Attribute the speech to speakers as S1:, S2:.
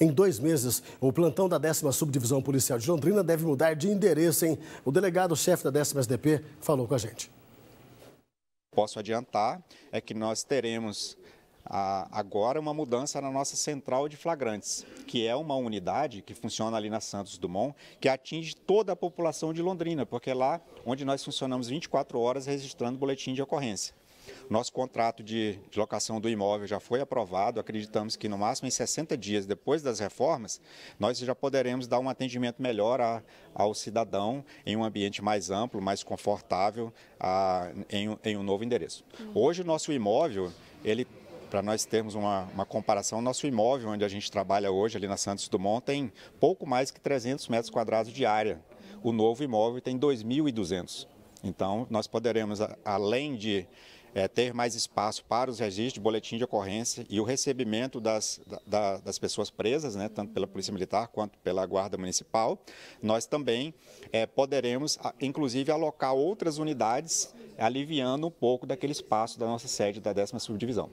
S1: Em dois meses, o plantão da 10 Subdivisão Policial de Londrina deve mudar de endereço, hein? O delegado-chefe da 10 SDP falou com a gente.
S2: Posso adiantar é que nós teremos agora uma mudança na nossa central de flagrantes, que é uma unidade que funciona ali na Santos Dumont, que atinge toda a população de Londrina, porque é lá onde nós funcionamos 24 horas registrando boletim de ocorrência. Nosso contrato de, de locação do imóvel já foi aprovado, acreditamos que no máximo em 60 dias depois das reformas, nós já poderemos dar um atendimento melhor a, ao cidadão em um ambiente mais amplo, mais confortável a, em, em, um novo endereço. Uhum. Hoje o nosso imóvel, ele para nós termos uma, uma comparação, nosso imóvel onde a gente trabalha hoje, ali na Santos Dumont, tem pouco mais que 300 metros quadrados de área. O novo imóvel tem 2.200. Então, nós poderemos, além de é, ter mais espaço para os registros de boletim de ocorrência e o recebimento das, da, das pessoas presas, né, tanto pela Polícia Militar quanto pela Guarda Municipal, nós também é, poderemos, inclusive, alocar outras unidades, aliviando um pouco daquele espaço da nossa sede da décima subdivisão.